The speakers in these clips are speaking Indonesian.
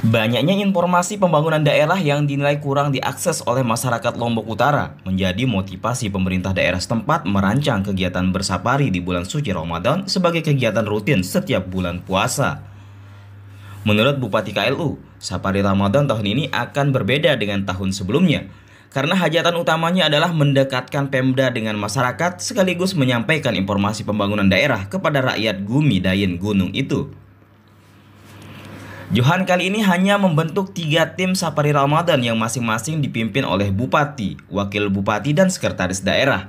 Banyaknya informasi pembangunan daerah yang dinilai kurang diakses oleh masyarakat Lombok Utara menjadi motivasi pemerintah daerah setempat merancang kegiatan bersapari di bulan suci Ramadan sebagai kegiatan rutin setiap bulan puasa. Menurut Bupati KLU, safari Ramadan tahun ini akan berbeda dengan tahun sebelumnya karena hajatan utamanya adalah mendekatkan Pemda dengan masyarakat sekaligus menyampaikan informasi pembangunan daerah kepada rakyat Gumi Dayen Gunung itu. Johan kali ini hanya membentuk tiga tim Safari Ramadan yang masing-masing dipimpin oleh Bupati, Wakil Bupati, dan Sekretaris Daerah.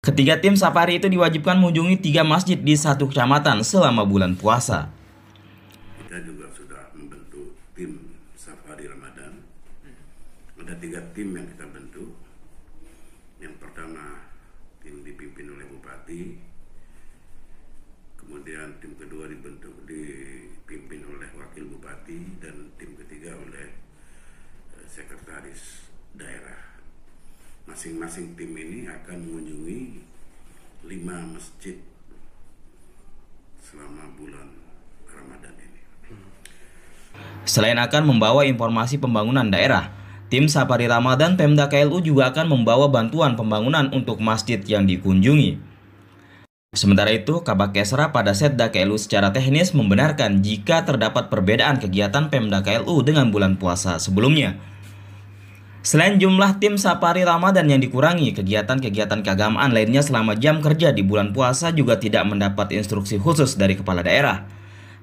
Ketiga tim safari itu diwajibkan mengunjungi tiga masjid di satu kecamatan selama bulan puasa. Kita juga sudah membentuk tim safari Ramadan. Ada tiga tim yang kita bentuk. Yang pertama tim dipimpin oleh Bupati. Kemudian tim kedua dibentuk di dipimpin oleh wakil bupati dan tim ketiga oleh eh, sekretaris daerah. Masing-masing tim ini akan mengunjungi lima masjid selama bulan Ramadan ini. Selain akan membawa informasi pembangunan daerah, tim Safari Ramadan Pemda KLU juga akan membawa bantuan pembangunan untuk masjid yang dikunjungi. Sementara itu, Kabak Kesra pada set KLU secara teknis membenarkan jika terdapat perbedaan kegiatan Pemda KLU dengan bulan puasa sebelumnya. Selain jumlah tim safari Ramadan yang dikurangi, kegiatan-kegiatan keagamaan lainnya selama jam kerja di bulan puasa juga tidak mendapat instruksi khusus dari kepala daerah.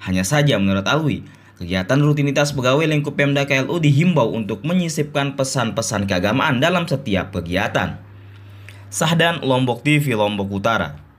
Hanya saja menurut Alwi, kegiatan rutinitas pegawai lingkup Pemda KLU dihimbau untuk menyisipkan pesan-pesan keagamaan dalam setiap kegiatan. Sahdan Lombok TV Lombok Utara